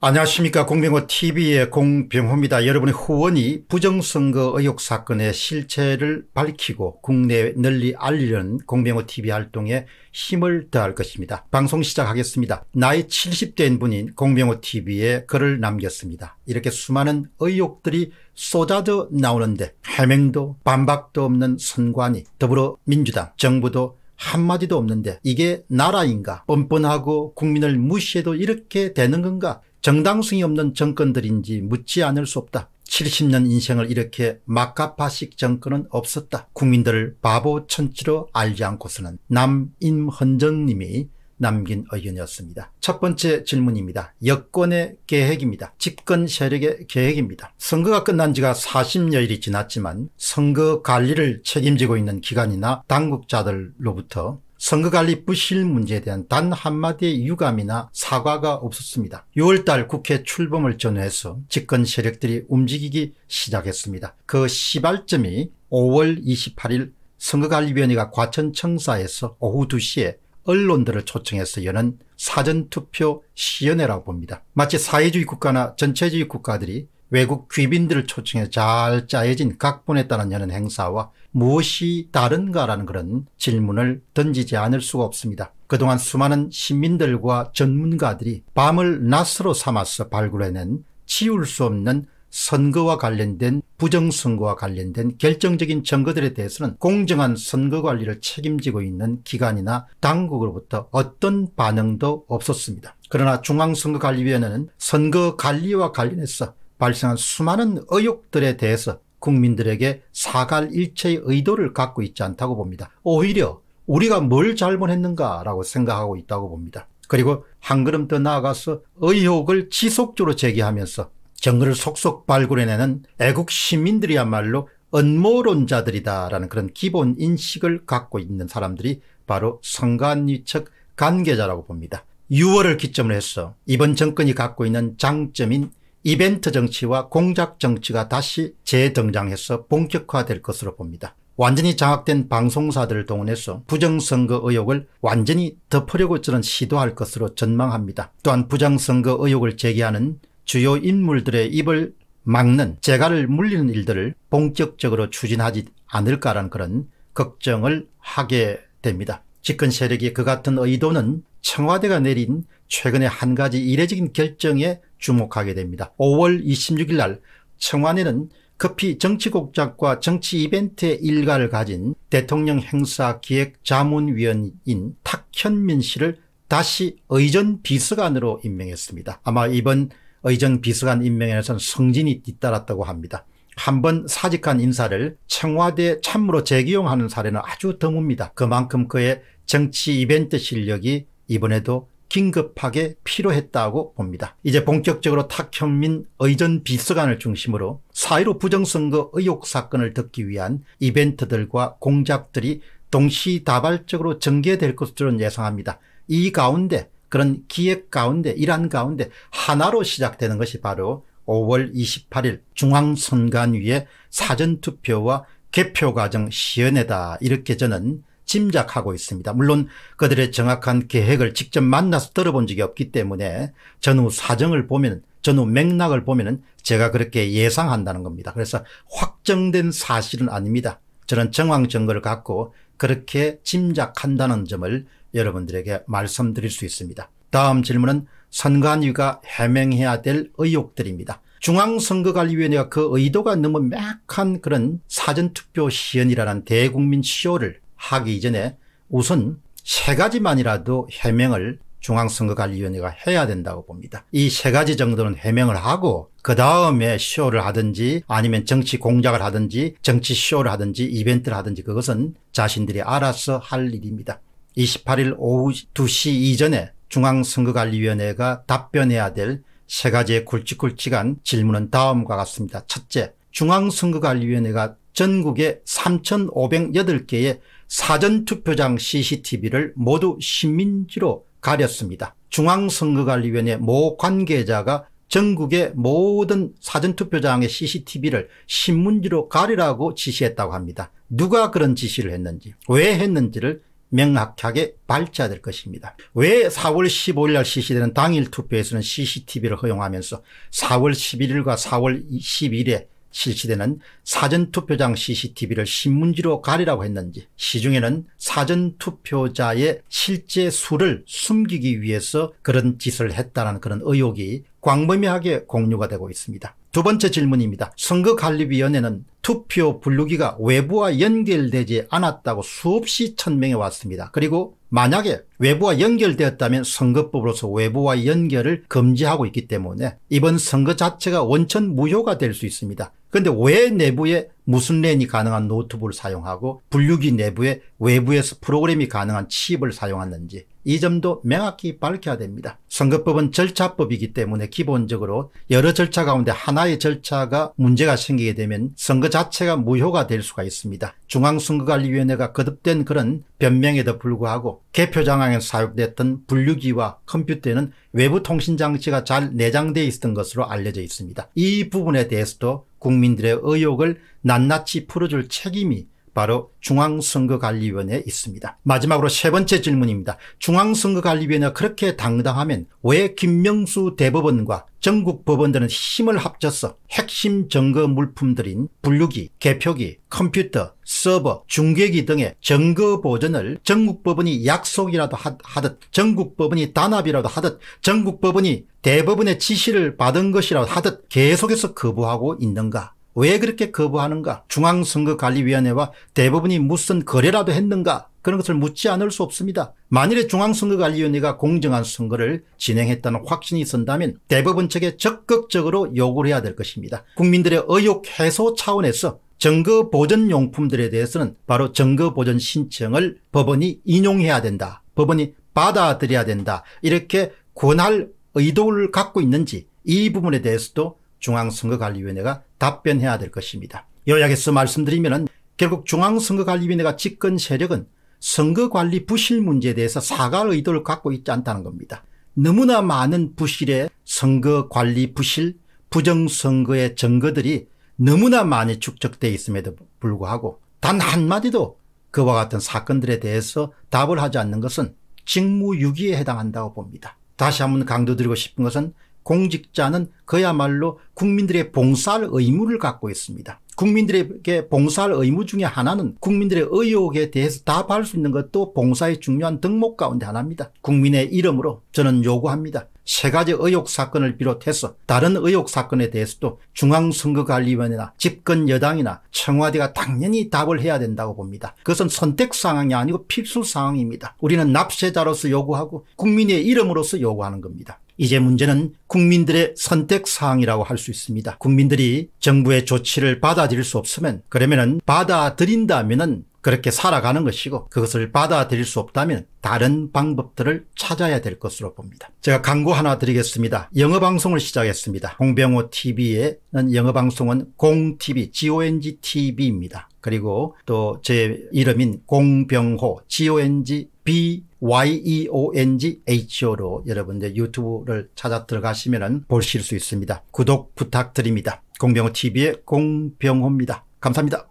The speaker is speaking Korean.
안녕하십니까 공병호 tv의 공병호입니다. 여러분의 후원이 부정선거 의혹 사건의 실체를 밝히고 국내 에 널리 알리는 공병호 tv 활동에 힘을 더할 것입니다. 방송 시작하겠습니다. 나이 70대인 분인 공병호 tv에 글을 남겼습니다. 이렇게 수많은 의혹들이 쏟아져 나오는데 해명도 반박도 없는 선관위 더불어민주당 정부도 한마디도 없는데 이게 나라인가 뻔뻔하고 국민을 무시해도 이렇게 되는 건가 정당성이 없는 정권들인지 묻지 않을 수 없다. 70년 인생을 이렇게 막가파식 정권은 없었다. 국민들을 바보 천치로 알지 않고서는 남임헌정님이 남긴 의견이었습니다. 첫 번째 질문입니다. 여권의 계획입니다. 집권 세력의 계획입니다. 선거가 끝난 지가 40여일이 지났지만 선거 관리를 책임지고 있는 기관이나 당국자들로부터 선거관리부실 문제에 대한 단 한마디의 유감이나 사과가 없었습니다. 6월달 국회 출범을 전후해서 집권 세력들이 움직이기 시작했습니다. 그 시발점이 5월 28일 선거관리위원회가 과천청사에서 오후 2시에 언론들을 초청해서 여는 사전투표 시연회라고 봅니다. 마치 사회주의 국가나 전체주의 국가들이 외국 귀빈들을 초청해 잘 짜여진 각본에 따른 여는 행사와 무엇이 다른가라는 그런 질문을 던지지 않을 수가 없습니다. 그동안 수많은 시민들과 전문가들이 밤을 낮으로 삼아서 발굴해낸 치울 수 없는 선거와 관련된 부정선거와 관련된 결정적인 증거들에 대해서는 공정한 선거관리를 책임지고 있는 기관이나 당국으로부터 어떤 반응도 없었습니다. 그러나 중앙선거관리위원회는 선거관리와 관련해서 발생한 수많은 의혹들에 대해서 국민들에게 사갈 일체의 의도를 갖고 있지 않다고 봅니다. 오히려 우리가 뭘 잘못했는가라고 생각하고 있다고 봅니다. 그리고 한 걸음 더 나아가서 의혹을 지속적으로 제기하면서 정글을 속속 발굴해내는 애국 시민들이야말로 음모론자들이다라는 그런 기본 인식을 갖고 있는 사람들이 바로 선관위 측 관계자라고 봅니다. 6월을 기점으로 해서 이번 정권이 갖고 있는 장점인 이벤트 정치와 공작 정치가 다시 재등장해서 본격화될 것으로 봅니다. 완전히 장악된 방송사들을 동원해서 부정선거 의혹을 완전히 덮으려고 저는 시도할 것으로 전망합니다. 또한 부정선거 의혹을 제기하는 주요 인물들의 입을 막는 재갈을 물리는 일들을 본격적으로 추진하지 않을까라는 그런 걱정을 하게 됩니다. 집권 세력이 그 같은 의도는 청와대가 내린 최근에한 가지 이례적인 결정에 주목하게 됩니다. 5월 26일 날 청와대는 급히 정치곡작과 정치 이벤트의 일가를 가진 대통령 행사 기획 자문위원인 탁현민 씨를 다시 의전 비서관으로 임명했습니다. 아마 이번 의전 비서관 임명에선 성진이 뒤따랐다고 합니다. 한 번 사직한 인사를 청와대 참모로 재기용하는 사례는 아주 드뭅니다. 그만큼 그의 정치 이벤트 실력이 이번에도 긴급하게 필요했다고 봅니다. 이제 본격적으로 탁현민 의전 비서관을 중심으로 사1로 부정선거 의혹 사건을 듣기 위한 이벤트들과 공작들이 동시다발적으로 전개될 것으로 예상합니다. 이 가운데 그런 기획 가운데 일환 가운데 하나로 시작되는 것이 바로 5월 28일 중앙선관위의 사전투표와 개표 과정 시연회다 이렇게 저는 짐작하고 있습니다. 물론 그들의 정확한 계획을 직접 만나서 들어본 적이 없기 때문에 전후 사정을 보면 전후 맥락을 보면 제가 그렇게 예상한다는 겁니다. 그래서 확정된 사실은 아닙니다. 저는 정황 증거를 갖고 그렇게 짐작한다는 점을 여러분들에게 말씀드릴 수 있습니다. 다음 질문은 선관위가 해명해야 될 의혹들입니다. 중앙선거관리위원회가 그 의도가 너무 명한 그런 사전투표 시연이라는 대국민 시효를 하기 이전에 우선 세 가지만이라도 해명을 중앙선거관리위원회가 해야 된다고 봅니다. 이 세 가지 정도는 해명을 하고 그 다음에 쇼를 하든지 아니면 정치 공작을 하든지 정치 쇼를 하든지 이벤트를 하든지 그것은 자신들이 알아서 할 일입니다. 28일 오후 2시 이전에 중앙선거관리위원회가 답변해야 될 세 가지의 굵직굵직한 질문은 다음과 같습니다. 첫째, 중앙선거관리위원회가 전국에 3,508개의 사전투표장 CCTV를 모두 식민지로 가렸습니다. 중앙선거관리위원회 모 관계자가 전국의 모든 사전투표장의 CCTV를 신문지로 가리라고 지시했다고 합니다. 누가 그런 지시를 했는지 왜 했는지를 명확하게 밝혀야 될 것입니다. 왜 4월 15일 날 실시되는 당일 투표에서는 CCTV를 허용하면서 4월 11일과 4월 12일에 실시되는 사전투표장 CCTV를 신문지로 가리라고 했는지 시중에는 사전투표자의 실제 수를 숨기기 위해서 그런 짓을 했다는 그런 의혹이 광범위하게 공유가 되고 있습니다. 두 번째 질문입니다. 선거관리위원회는 투표 분류기가 외부와 연결되지 않았다고 수없이 천명해 왔습니다. 그리고 만약에 외부와 연결되었다면 선거법으로서 외부와 연결을 금지하고 있기 때문에 이번 선거 자체가 원천 무효가 될 수 있습니다. 그런데 왜 내부에 무슨 랜이 가능한 노트북을 사용하고 분류기 내부에 외부에서 프로그램이 가능한 칩을 사용하는지 이 점도 명확히 밝혀야 됩니다. 선거법은 절차법이기 때문에 기본적으로 여러 절차 가운데 하나의 절차가 문제가 생기게 되면 선거 자체가 무효가 될 수가 있습니다. 중앙선거관리위원회가 거듭된 그런 변명에도 불구하고 개표장항에 사용됐던 분류기와 컴퓨터에는 외부 통신장치가 잘 내장되어 있었던 것으로 알려져 있습니다. 이 부분에 대해서도 국민들의 의욕을 낱낱이 풀어줄 책임이 바로 중앙선거관리위원회에 있습니다. 마지막으로 세 번째 질문입니다. 중앙선거관리위원회가 그렇게 당당하면 왜 김명수 대법원과 전국 법원들은 힘을 합쳐서 핵심 증거 물품들인 분류기, 개표기, 컴퓨터, 서버, 중계기 등의 증거 보전을 전국법원이 약속이라도 하듯 전국법원이 단합이라도 하듯 전국법원이 대법원의 지시를 받은 것이라도 하듯 계속해서 거부하고 있는가 왜 그렇게 거부하는가 중앙선거관리위원회와 대부분이 무슨 거래라도 했는가 그런 것을 묻지 않을 수 없습니다. 만일에 중앙선거관리위원회가 공정한 선거를 진행했다는 확신이 있었다면 대법원 측에 적극적으로 요구를 해야 될 것입니다. 국민들의 의혹 해소 차원에서 증거보전용품들에 대해서는 바로 증거보전 신청을 법원이 인용해야 된다. 법원이 받아들여야 된다. 이렇게 권할 의도를 갖고 있는지 이 부분에 대해서도 중앙선거관리위원회가 답변해야 될 것입니다. 요약해서 말씀드리면 결국 중앙선거관리위원회가 집권 세력은 선거관리 부실 문제에 대해서 사과 의도를 갖고 있지 않다는 겁니다. 너무나 많은 부실의 선거관리 부실, 부정선거의 증거들이 너무나 많이 축적되어 있음에도 불구하고 단 한마디도 그와 같은 사건들에 대해서 답을 하지 않는 것은 직무유기에 해당한다고 봅니다. 다시 한번 강조드리고 싶은 것은 공직자는 그야말로 국민들의 봉사할 의무를 갖고 있습니다. 국민들에게 봉사할 의무 중에 하나는 국민들의 의혹에 대해서 답할 수 있는 것도 봉사의 중요한 덕목 가운데 하나입니다. 국민의 이름으로 저는 요구합니다. 세 가지 의혹 사건을 비롯해서 다른 의혹 사건에 대해서도 중앙선거관리위원회나 집권 여당이나 청와대가 당연히 답을 해야 된다고 봅니다. 그것은 선택 상황이 아니고 필수 상황입니다. 우리는 납세자로서 요구하고 국민의 이름으로서 요구하는 겁니다. 이제 문제는 국민들의 선택사항이라고 할 수 있습니다. 국민들이 정부의 조치를 받아들일 수 없으면 그러면은 받아들인다면은 그렇게 살아가는 것이고 그것을 받아들일 수 없다면 다른 방법들을 찾아야 될 것으로 봅니다. 제가 광고 하나 드리겠습니다. 영어 방송을 시작했습니다. 홍병호 TV에는 영어 방송은 공TV, GONG TV입니다. 그리고 또 제 이름인 공병호, GONG B Y E O N G H O로 여러분들 유튜브를 찾아 들어가시면은 보실 수 있습니다. 구독 부탁드립니다. 공병호 TV의 공병호입니다. 감사합니다.